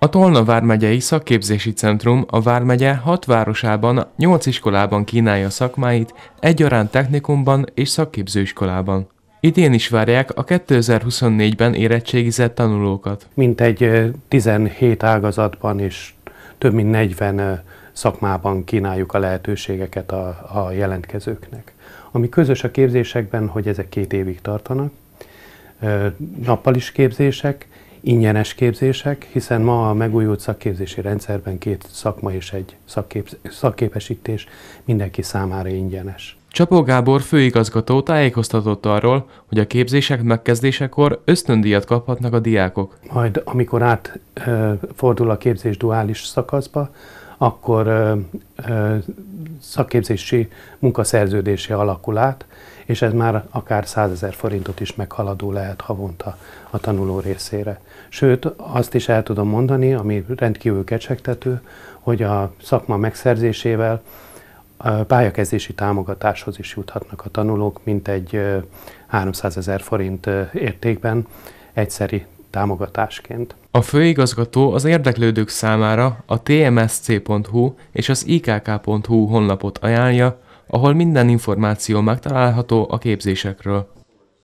A Tolna vármegyei szakképzési centrum a vármegye hat városában, nyolc iskolában kínálja szakmáit, egyaránt technikumban és szakképzőiskolában. Idén is várják a 2024-ben érettségizett tanulókat. Mint egy 17 ágazatban és több mint 40 szakmában kínáljuk a lehetőségeket a, a jelentkezőknek. Ami közös a képzésekben, hogy ezek két évig tartanak, nappal is képzések, ingyenes képzések, hiszen ma a megújult szakképzési rendszerben két szakma és egy szakképzés, szakképesítés mindenki számára ingyenes. Csapó Gábor főigazgató tájékoztatott arról, hogy a képzések megkezdésekor ösztöndíjat kaphatnak a diákok. Majd amikor átfordul a képzés duális szakaszba, akkor szakképzési munkaszerződése alakul át, és ez már akár 100 ezer forintot is meghaladó lehet havonta a tanuló részére. Sőt, azt is el tudom mondani, ami rendkívül kecsegtető, hogy a szakma megszerzésével pályakezdési támogatáshoz is juthatnak a tanulók, mint egy 300 ezer forint értékben egyszeri támogatásként. A főigazgató az érdeklődők számára a tmsc.hu és az ikk.hu honlapot ajánlja, ahol minden információ megtalálható a képzésekről.